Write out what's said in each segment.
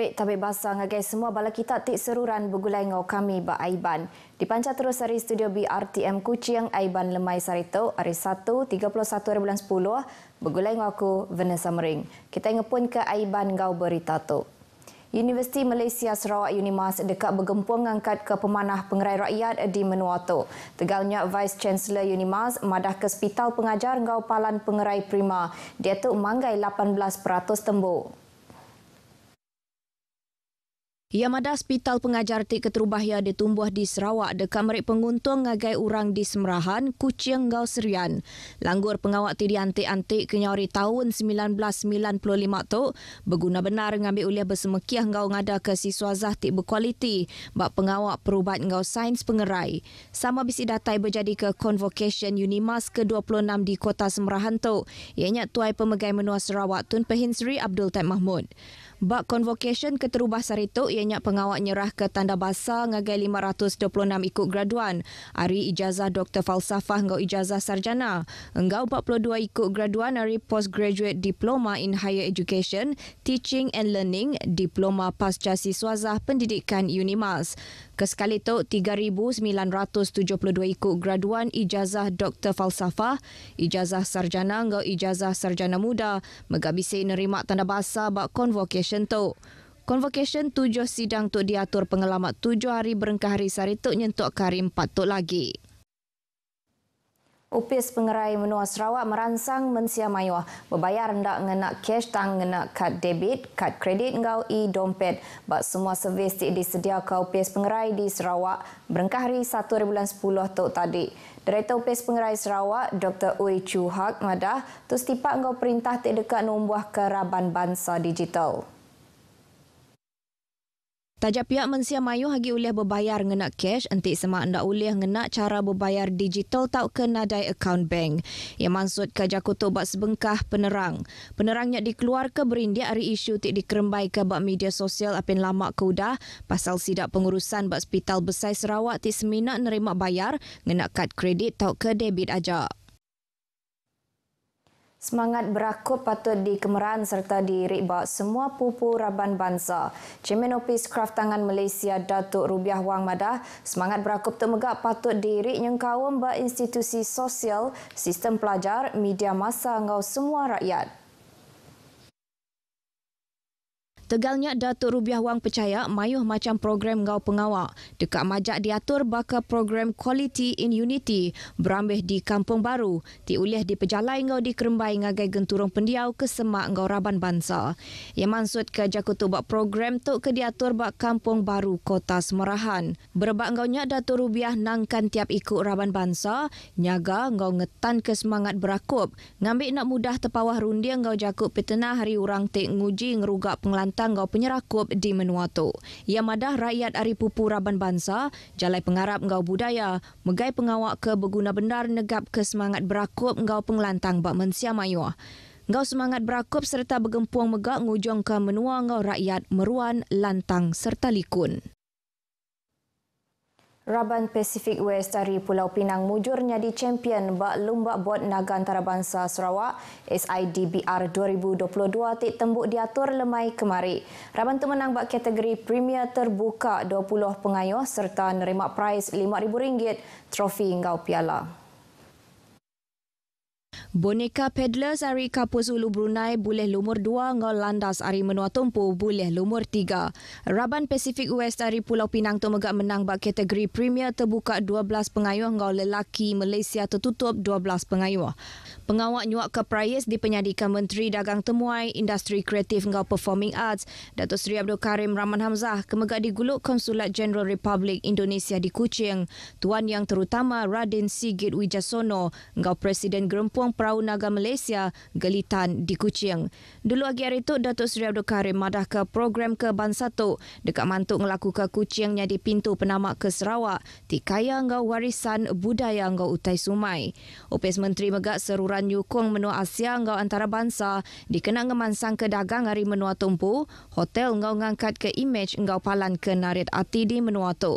murid tabik basa ngagai semua bala kita tik seruran begulai ngau kami ba Aiban. dipancat terus dari studio BRTM Kuching Aiban Lemai Sarito hari 1 31 2010 begulai ngau aku Vanessa Mering. Kita ngepun ke Aiban ngau berita tu. Universiti Malaysia Sarawak Unimas dekat bergempung angkat ke pemanah pengerai rakyat di Menua tu. Tegalnya Vice Chancellor Unimas madah ke Spital Pengajar Ngau Palan Pengerai Prima. Dia tu manggai 18% tembok. Yamada Hospital Pengajar Tik Keterubahya ditumbuh di Sarawak dekat merik penguntung ngagai orang di Semerahan, Kucing Gau Serian. Langgur pengawak tidi antik-antik kenyari tahun 1995 tu berguna benar ngambil uliah bersemekiah ngau ngada ke siswa zahtik berkualiti bak pengawak perubat ngau sains pengerai. Sama bisi datai berjadi ke Convocation Unimas ke-26 di Kota Semerahan tu. Ianya Tuai Pemegai Menua Sarawak Tun Pehinsri Abdul Taib Mahmud. Bak Convocation Keterubah Saritok ia ianya pengawak nyerah ke tanda basa ngagai 526 ikut graduan. Hari ijazah Dr. Falsafah ngau ijazah sarjana. Engau 42 ikut graduan hari postgraduate diploma in higher education, teaching and learning, diploma pasca siswazah pendidikan UNIMAS. Kesekali itu, 3,972 ikut graduan ijazah Dr. Falsafah, ijazah sarjana ngau ijazah sarjana muda, megabisi nerima tanda basa bak convocation tu. Convocation tujuh sidang tu diatur pengelamat tujuh hari berengkah hari sari tu nyentuk karim tu lagi. Upis pengerai menua Sarawak merangsang mensia mayua. Berbayar ndak ngena cash tang ngena kad debit, kad kredit ngau e dompet. Bak semua servis ti disedia ke upis pengerai di Sarawak berengkah hari 1 bulan 10 tu tadi. Direktur Upis Pengerai Sarawak, Dr. Ui Chu Hak, madah, tu setipak ngau perintah ti dekat nombuah keraban bansa digital. Tajak pihak mensia mayu hagi uliah berbayar ngena cash entik semak ndak uliah ngena cara berbayar digital tau ke nadai account bank. Yang maksud ke jakutu buat sebengkah penerang. Penerangnya dikeluar ke berindia hari isu tik dikerembai ke buat media sosial apin lama ke udah pasal sidak pengurusan buat hospital besar Sarawak tik seminak nerima bayar ngena kad kredit tau ke debit ajak. Semangat berakup patut di Kemeran serta di Rikba semua pupu Raban Bansa. Cermin Opis tangan Malaysia Datuk Rubiah Wang Madah, semangat berakup termegak patut di Rik Nyengkawam berinstitusi sosial, sistem pelajar, media masa ngau semua rakyat. Tegalnya Datuk Rubiah Wang percaya mayuh macam program Ngau Pengawak. Dekat majak diatur bakal program Quality in Unity berambih di Kampung Baru. Ti ulih di Pejalai Ngau di Kerembai ngagai genturung pendiau ke semak Ngau Raban Bansa. Yang maksud ke Jakutu buat program tu ke diatur buat Kampung Baru Kota Semerahan. Berbak Ngau Nyak Datuk Rubiah nangkan tiap ikut Raban Bansa, nyaga Ngau ngetan ke semangat berakup. Ngambil nak mudah tepawah rundia Ngau Jakut Petenah hari orang tek nguji ngerugak pengelantan tanggau penyerakup di menuatu, Ia madah rakyat Ari Pupu Raban Bansa, jalai pengarap ngau budaya, megai pengawak ke berguna benar negap ke semangat berakup ngau penglantang bak mensia mayua. Ngau semangat berakup serta bergempuang megak ngujung ke menua ngau rakyat meruan, lantang serta likun. Raban Pacific West dari Pulau Pinang mujur jadi champion bak lumba buat naga antarabangsa Sarawak SIDBR 2022 tik tembuk diatur lemai kemari. Raban tu menang bak kategori Premier Terbuka 20 pengayuh serta nerima prize RM5,000 trofi ngau piala. Boneka pedler sari Kapus Ulu Brunei boleh lumur dua ngau landas Ari Menua Tumpu boleh lumur tiga. Raban Pacific West dari Pulau Pinang Tomega menang bak kategori Premier terbuka 12 pengayuh ngau lelaki Malaysia tertutup 12 pengayuh. Pengawak nyuak ke di penyadikan Menteri Dagang Temuai Industri Kreatif Ngau Performing Arts, Datuk Sri Abdul Karim Rahman Hamzah kemegak diguluk Konsulat Jeneral Republik Indonesia di Kuching. Tuan yang terutama Radin Sigit Wijasono, Ngau Presiden Gerempuang Perahu Naga Malaysia, Gelitan di Kuching. Dulu lagi hari itu, Datuk Sri Abdul Karim madah ke program ke Bansatu dekat Mantuk melakukan ke Kuchingnya di pintu penama ke Sarawak, tikaya Ngau Warisan Budaya Ngau Utai Sumai. Opis Menteri Megak Seru kumpulan nyukung menua Asia ngau antara bangsa dikenal ngemansang ke dagang hari menua tumpu, hotel ngau ngangkat ke image ngau palan ke narit ati di menua tu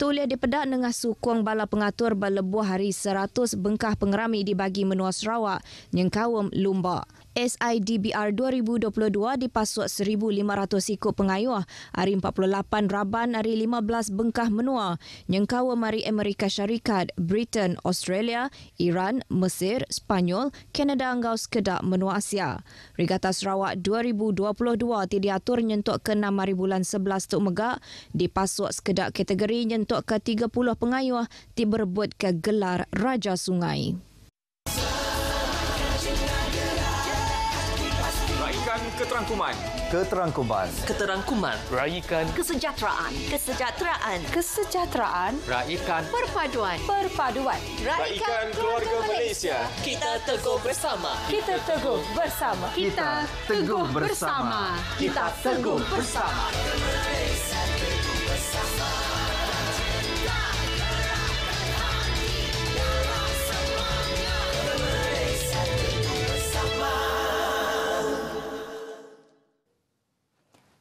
tulis ya, di pedak dengan sukuang bala pengatur berlebuh hari 100 bengkah pengerami dibagi menua Sarawak, Nyengkawam, lumba. SIDBR 2022 dipasuk 1,500 ikut pengayuh, hari 48 Raban, hari 15 bengkah menua, Nyengkawam, mari Amerika Syarikat, Britain, Australia, Iran, Mesir, Spanyol, Kanada anggau sekedak menua Asia. Regata Sarawak 2022 tidak diatur nyentuk ke 6 hari bulan 11 Tuk Megak, dipasuk sekedak kategori nyentuk untuk ke-30 pengayuh di berebut ke gelar Raja Sungai. Raikan keterangkuman. Keterangkuman. Keterangkuman. Raikan kesejahteraan. Kesejahteraan. Kesejahteraan. Raikan perpaduan. Perpaduan. Raikan keluarga Malaysia. Kita teguh bersama. Kita teguh bersama. Kita teguh bersama. Kita teguh bersama. Kita teguh bersama.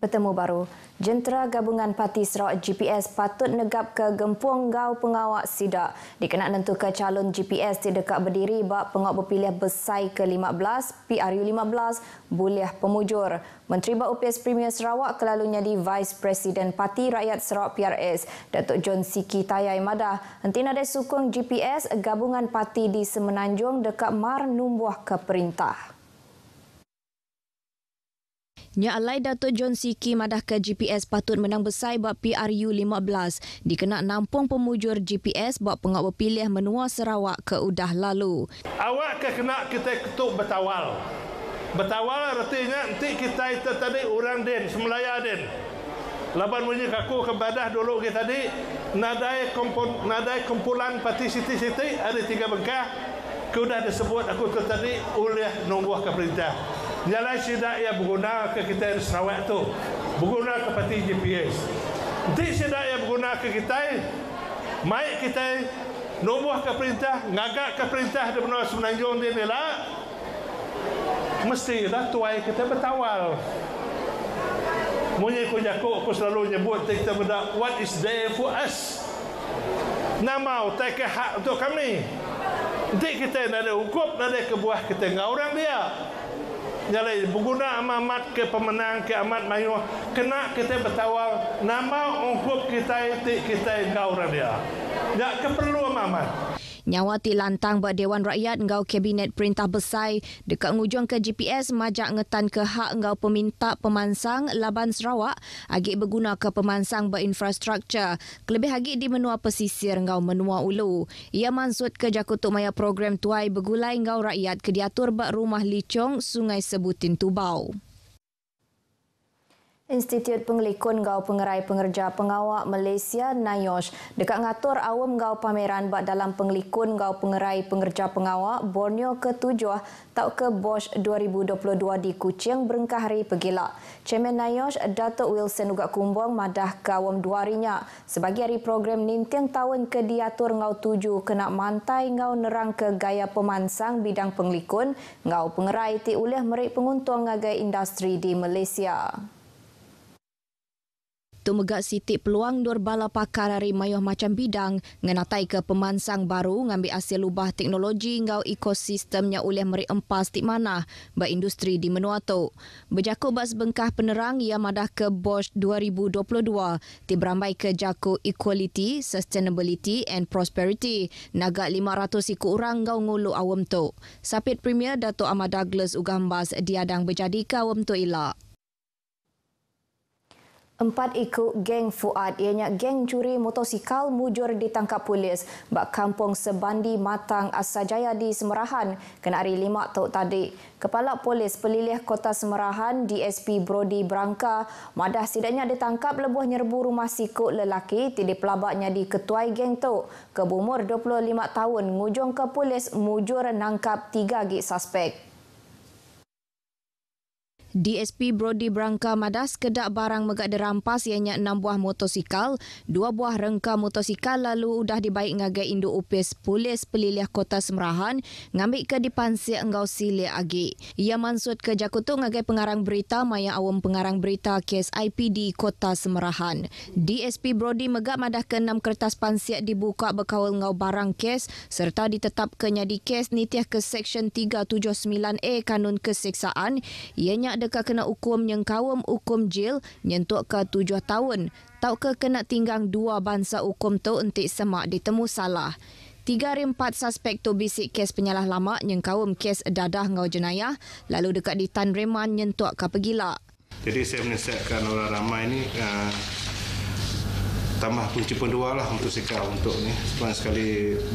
bertemu baru. Jentera gabungan parti serak GPS patut negap ke gempuang gau pengawak sidak. Dikenak tentukan calon GPS di dekat berdiri bak pengawak berpilih besai ke-15, PRU-15, buliah pemujur. Menteri Bak UPS Premier Sarawak kelalunya di Vice Presiden Parti Rakyat Sarawak PRS, Datuk John Siki Tayai Madah. Henti nadai sokong GPS gabungan parti di Semenanjung dekat Mar Numbuah ke Perintah. Nya Alai Datuk John Siki madah ke GPS patut menang besar buat PRU 15. Dikenak nampung pemujur GPS buat pengak berpilih menua Sarawak ke udah lalu. Awak ke kena kita ketuk bertawal. Bertawal artinya nanti kita itu tadi orang din, semelaya din. Laban bunyi kaku ke badah dulu kita tadi. Nadai, kumpul, nadai kumpulan parti siti-siti ada tiga bengkah. Kau dah disebut aku tadi oleh nunggu ke perintah. Nyalai sidak ia berguna ke kita di Sarawak tu. Berguna ke parti GPS. Nanti sidak ia berguna ke kita. Mai kita nombor ke perintah, ngagak ke perintah di benua semenanjung dia ni lah. Mestilah tuai kita bertawal. Munyi ku jakuk aku selalu nyebut kita benda what is there for us. Namau tak ke hak untuk kami. Nanti kita nak ada hukum, nak ada kebuah kita dengan orang dia nyalai berguna amat ke pemenang ke amat mayu kena kita bertawang nama ungkup kita itik kita gaur dia Tak keperluan amat Nyawati lantang buat Dewan Rakyat ngau Kabinet Perintah Besai dekat ngujung ke GPS majak ngetan ke hak ngau peminta pemansang Laban Sarawak agi berguna ke pemansang infrastruktur Kelebih agi di menua pesisir ngau menua ulu. Ia mansut ke Jakutuk Maya program tuai begulai ngau rakyat kediatur buat rumah licong Sungai Sebutin Tubau. Institut Pengelikun Gau Pengerai Pengerja Pengawak Malaysia Nayosh dekat ngatur awam gau pameran bak dalam Pengelikun Gau Pengerai Pengerja Pengawak Borneo ke-7 tau ke Bosch 2022 di Kuching berengkah hari pergilak. Chairman Nayosh Datuk Wilson Ugak Kumbong madah ke awam duarinya sebagai hari program nintiang tahun ke diatur ngau tuju kena mantai ngau nerang ke gaya pemansang bidang Pengelikun ngau pengerai ti ulih merik penguntung agai industri di Malaysia. Tumegak megak sitik peluang dor bala pakar dari mayuh macam bidang ngenatai ke pemansang baru ngambil hasil lubah teknologi ngau ekosistemnya oleh meri empas tik mana ba industri di menua tu. Bejako ba sebengkah penerang ia madah ke Bosch 2022 ti berambai ke jako equality, sustainability and prosperity naga 500 iku orang ngau ngulu awam tu. Sapit Premier Dato' Ahmad Douglas Ugambas diadang berjadika awam tu ilak. Empat ikut geng Fuad, ianya geng curi motosikal mujur ditangkap polis. Bak kampung Sebandi Matang Asajaya di Semerahan, kena hari lima tahun tadi. Kepala Polis Pelilih Kota Semerahan, DSP Brody Brangka, madah sidaknya ditangkap lebuh nyerbu rumah sikut lelaki tidak pelabaknya di ketuai geng tu. Kebumur 25 tahun, ngujung ke polis mujur nangkap tiga gig suspek. DSP Brody Brangka Madas kedak barang megak dirampas ianya enam buah motosikal, dua buah rengka motosikal lalu udah dibaik ngagai induk upis polis pelilih kota Semerahan ngambil ke dipansi engkau sili agi. Ia mansut ke Jakutu ngagai pengarang berita maya awam pengarang berita kes IPD kota Semerahan. DSP Brody megak madah ke enam kertas pansi dibuka berkawal ngau barang kes serta ditetap ke nyadi kes nitiah ke Seksyen 379A Kanun Keseksaan ianya adakah kena hukum yang kaum hukum jail nyentuk ke tujuh tahun tau ke kena tinggang dua bangsa hukum tu entik semak ditemu salah. Tiga hari empat suspek tu bisik kes penyalah lama yang kaum kes dadah ngau jenayah lalu dekat di Tan Reman nyentuk ke pergilak. Jadi saya menyesatkan orang ramai ini. Ah, tambah kunci pendual lah untuk sikal untuk ni sebanyak sekali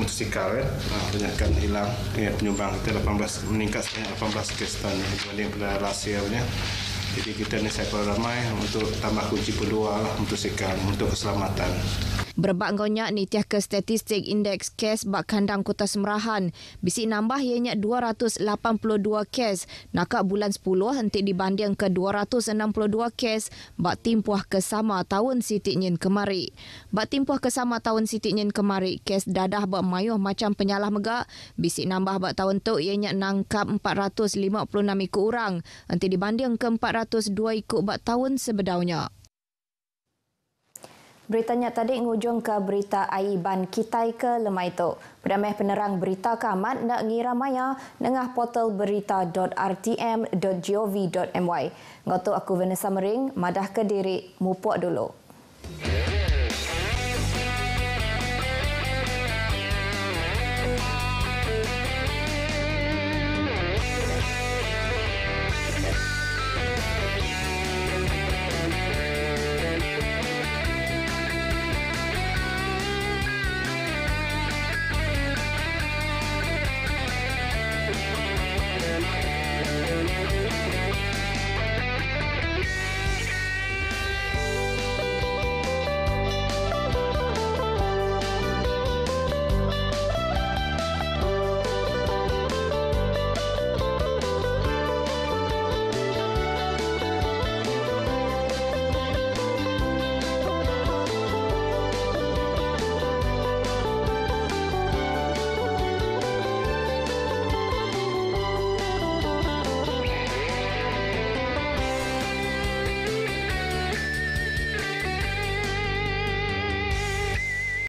untuk sikal kan eh. ha, penyakit hilang ya, penyumbang kita 18 meningkat sebanyak 18 kes tahun ni berbanding pada last year punya jadi kita ni saya ramai untuk tambah kunci pendual lah untuk sikal untuk keselamatan Berbak ni nitiah ke statistik indeks kes bak kandang Kota Semerahan. Bisi nambah ianya 282 kes. Nakak bulan 10 henti dibanding ke 262 kes bak timpuah kesama tahun Siti Nyin kemari. Bak timpuah kesama tahun Siti Nyin kemari, kes dadah bak mayuh macam penyalah megak. Bisi nambah bak tahun tu ianya nangkap 456 ikut orang. Henti dibanding ke 402 ikut bak tahun sebedaunya. Beritanya tadi ngujung ke berita air ban kitai ke lemai itu. Pedameh penerang berita kamat nak ngira maya dengan portal berita.rtm.gov.my. Ngotu aku Vanessa Mering, madah ke diri, mupuk dulu.